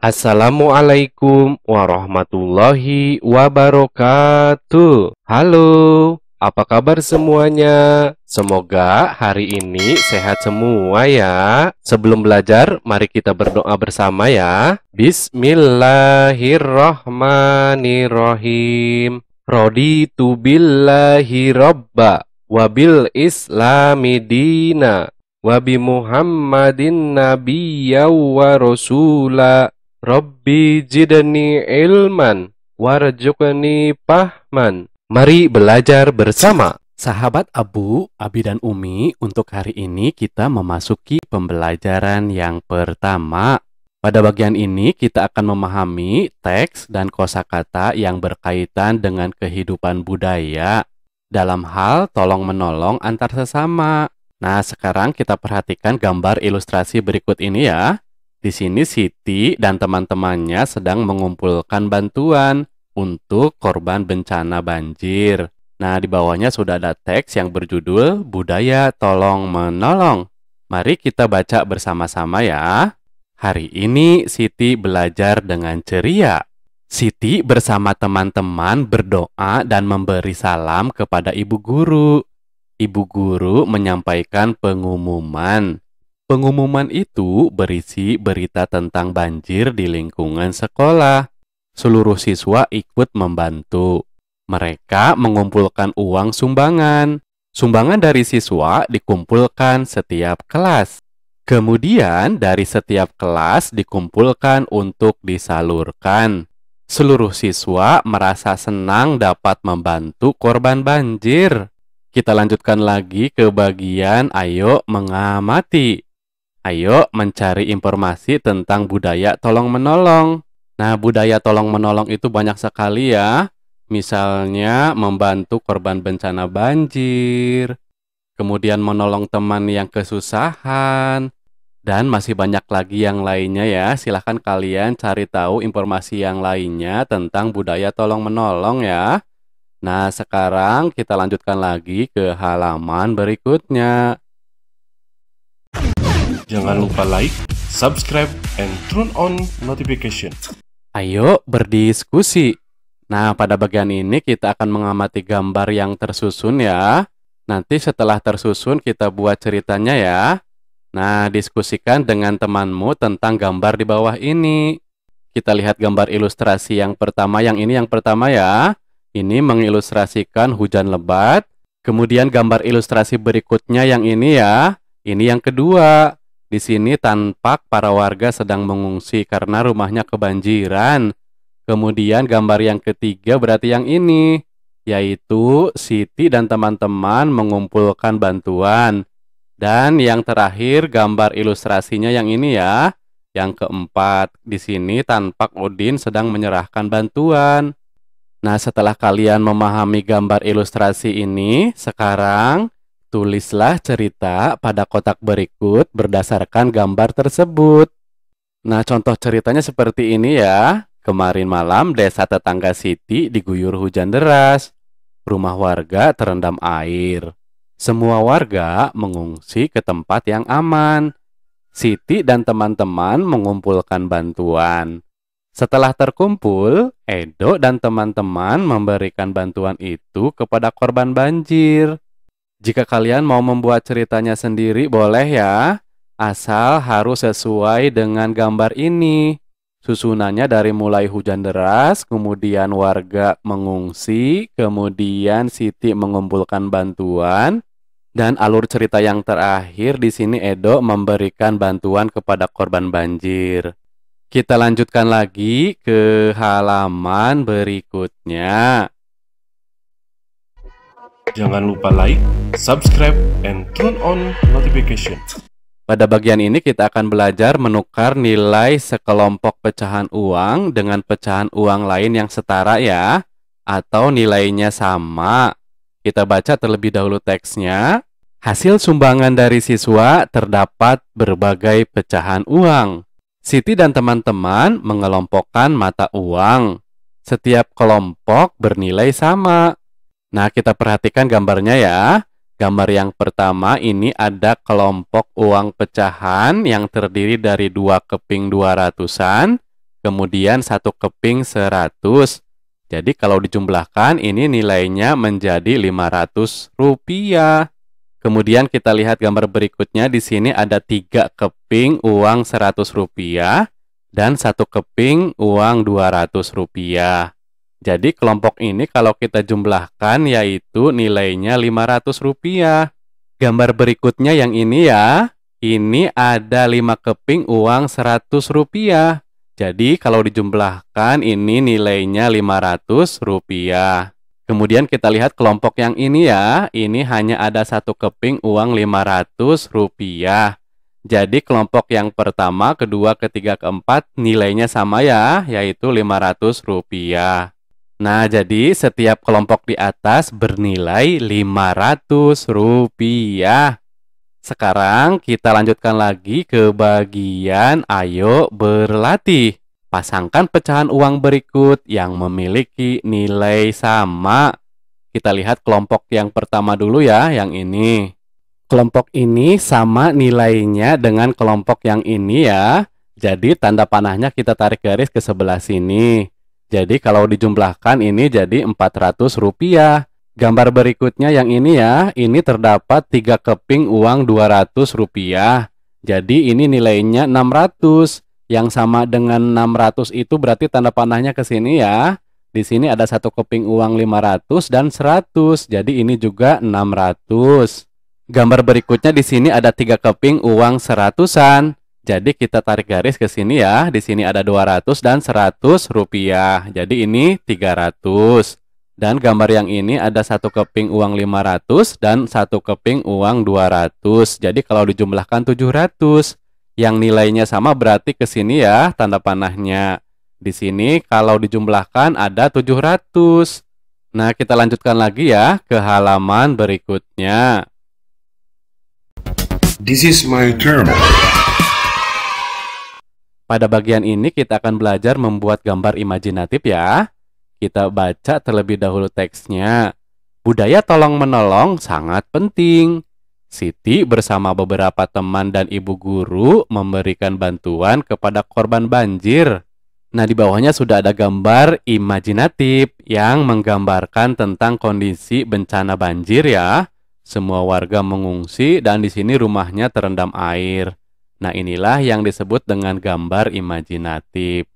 Assalamualaikum warahmatullahi wabarakatuh. Halo, apa kabar semuanya? Semoga hari ini sehat semua ya. Sebelum belajar, mari kita berdoa bersama ya. Bismillahirrahmanirrahim. Roditu billahi robba wabil islami dina wabi Muhammadin nabiyya wa rasulah. Rabbi Jidani ilman warjukani pahman. Mari belajar bersama. Sahabat Abu, Abi dan Umi, untuk hari ini kita memasuki pembelajaran yang pertama. Pada bagian ini kita akan memahami teks dan kosakata yang berkaitan dengan kehidupan budaya dalam hal tolong-menolong antar sesama. Nah, sekarang kita perhatikan gambar ilustrasi berikut ini ya. Di sini Siti dan teman-temannya sedang mengumpulkan bantuan untuk korban bencana banjir. Nah, di bawahnya sudah ada teks yang berjudul Budaya Tolong Menolong. Mari kita baca bersama-sama ya. Hari ini Siti belajar dengan ceria. Siti bersama teman-teman berdoa dan memberi salam kepada ibu guru. Ibu guru menyampaikan pengumuman. Pengumuman itu berisi berita tentang banjir di lingkungan sekolah. Seluruh siswa ikut membantu. Mereka mengumpulkan uang sumbangan. Sumbangan dari siswa dikumpulkan setiap kelas. Kemudian dari setiap kelas dikumpulkan untuk disalurkan. Seluruh siswa merasa senang dapat membantu korban banjir. Kita lanjutkan lagi ke bagian ayo mengamati. Ayo mencari informasi tentang budaya tolong-menolong. Nah, budaya tolong-menolong itu banyak sekali ya. Misalnya membantu korban bencana banjir, kemudian menolong teman yang kesusahan, dan masih banyak lagi yang lainnya ya. Silahkan kalian cari tahu informasi yang lainnya tentang budaya tolong-menolong ya. Nah, sekarang kita lanjutkan lagi ke halaman berikutnya. Jangan lupa like, subscribe, and turn on notification. Ayo berdiskusi. Nah, pada bagian ini kita akan mengamati gambar yang tersusun ya. Nanti setelah tersusun kita buat ceritanya ya. Nah, diskusikan dengan temanmu tentang gambar di bawah ini. Kita lihat gambar ilustrasi yang pertama, yang ini yang pertama ya. Ini mengilustrasikan hujan lebat. Kemudian gambar ilustrasi berikutnya yang ini ya. Ini yang kedua. Di sini tampak para warga sedang mengungsi karena rumahnya kebanjiran. Kemudian gambar yang ketiga berarti yang ini, yaitu Siti dan teman-teman mengumpulkan bantuan. Dan yang terakhir gambar ilustrasinya yang ini ya. Yang keempat, di sini tampak Odin sedang menyerahkan bantuan. Nah, setelah kalian memahami gambar ilustrasi ini, sekarang Tulislah cerita pada kotak berikut berdasarkan gambar tersebut. Nah, contoh ceritanya seperti ini ya. Kemarin malam, desa tetangga Siti diguyur hujan deras. Rumah warga terendam air. Semua warga mengungsi ke tempat yang aman. Siti dan teman-teman mengumpulkan bantuan. Setelah terkumpul, Edo dan teman-teman memberikan bantuan itu kepada korban banjir. Jika kalian mau membuat ceritanya sendiri boleh ya, asal harus sesuai dengan gambar ini. Susunannya dari mulai hujan deras, kemudian warga mengungsi, kemudian Siti mengumpulkan bantuan, dan alur cerita yang terakhir di sini Edo memberikan bantuan kepada korban banjir. Kita lanjutkan lagi ke halaman berikutnya. Jangan lupa like, subscribe, and turn on notification. Pada bagian ini kita akan belajar menukar nilai sekelompok pecahan uang dengan pecahan uang lain yang setara ya, atau nilainya sama. Kita baca terlebih dahulu teksnya. Hasil sumbangan dari siswa terdapat berbagai pecahan uang. Siti dan teman-teman mengelompokkan mata uang. Setiap kelompok bernilai sama. Nah, kita perhatikan gambarnya ya. Gambar yang pertama ini ada kelompok uang pecahan yang terdiri dari dua keping 200-an, kemudian satu keping 100. Jadi kalau dijumlahkan ini nilainya menjadi 500 rupiah. Kemudian kita lihat gambar berikutnya di sini ada tiga keping uang 100 rupiah dan satu keping uang 200 rupiah. Jadi kelompok ini kalau kita jumlahkan yaitu nilainya Rp500. Gambar berikutnya yang ini ya. Ini ada 5 keping uang Rp100. Jadi kalau dijumlahkan ini nilainya Rp500. Kemudian kita lihat kelompok yang ini ya. Ini hanya ada satu keping uang Rp500. Jadi kelompok yang pertama, kedua, ketiga, keempat nilainya sama ya, yaitu Rp500. Nah, jadi setiap kelompok di atas bernilai Rp500. Sekarang kita lanjutkan lagi ke bagian ayo berlatih. Pasangkan pecahan uang berikut yang memiliki nilai sama. Kita lihat kelompok yang pertama dulu ya, yang ini. Kelompok ini sama nilainya dengan kelompok yang ini ya. Jadi tanda panahnya kita tarik garis ke sebelah sini. Jadi kalau dijumlahkan ini jadi 400 rupiah. Gambar berikutnya yang ini ya, ini terdapat 3 keping uang 200 rupiah. Jadi ini nilainya 600. Yang sama dengan 600 itu berarti tanda panahnya ke sini ya. Di sini ada satu keping uang 500 dan 100. Jadi ini juga 600. Gambar berikutnya di sini ada tiga keping uang seratusan. Jadi kita tarik garis ke sini ya. Di sini ada 200 dan 100 rupiah. Jadi ini 300. Dan gambar yang ini ada satu keping uang 500 dan satu keping uang 200. Jadi kalau dijumlahkan 700. Yang nilainya sama berarti ke sini ya tanda panahnya. Di sini kalau dijumlahkan ada 700. Nah, kita lanjutkan lagi ya ke halaman berikutnya. This is my turn. Pada bagian ini kita akan belajar membuat gambar imajinatif ya. Kita baca terlebih dahulu teksnya. Budaya tolong-menolong sangat penting. Siti bersama beberapa teman dan ibu guru memberikan bantuan kepada korban banjir. Nah, di bawahnya sudah ada gambar imajinatif yang menggambarkan tentang kondisi bencana banjir ya. Semua warga mengungsi dan di sini rumahnya terendam air. Nah, inilah yang disebut dengan gambar imajinatif.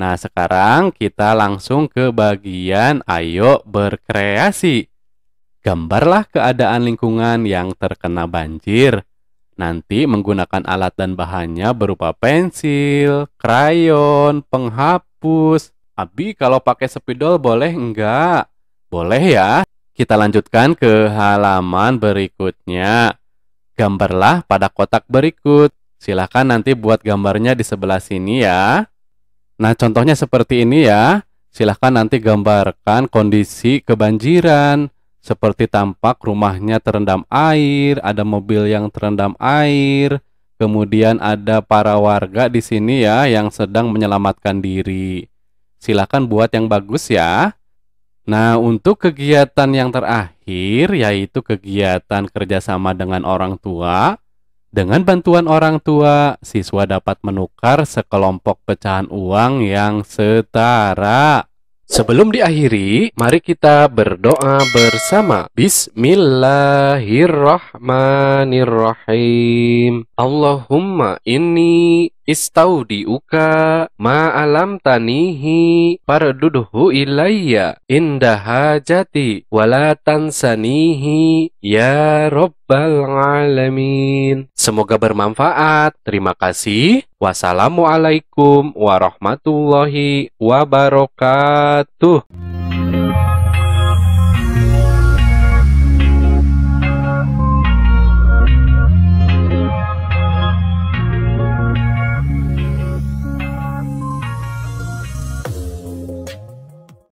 Nah, sekarang kita langsung ke bagian ayo berkreasi. Gambarlah keadaan lingkungan yang terkena banjir. Nanti menggunakan alat dan bahannya berupa pensil, krayon, penghapus. Abi, kalau pakai spidol boleh enggak? Boleh ya. Kita lanjutkan ke halaman berikutnya. Gambarlah pada kotak berikut. Silahkan nanti buat gambarnya di sebelah sini ya. Nah, contohnya seperti ini ya. Silahkan nanti gambarkan kondisi kebanjiran, seperti tampak rumahnya terendam air, ada mobil yang terendam air, kemudian ada para warga di sini ya yang sedang menyelamatkan diri. Silahkan buat yang bagus ya. Nah, untuk kegiatan yang terakhir, yaitu kegiatan kerjasama dengan orang tua, dengan bantuan orang tua, siswa dapat menukar sekelompok pecahan uang yang setara. Sebelum diakhiri, mari kita berdoa bersama. Bismillahirrahmanirrahim. Allahumma inni Istaudi uka ma alam tanihi parduduhu ilayya inda hajati wala tansanihi ya rabbal alamin. Semoga bermanfaat. Terima kasih. Wassalamualaikum warahmatullahi wabarakatuh.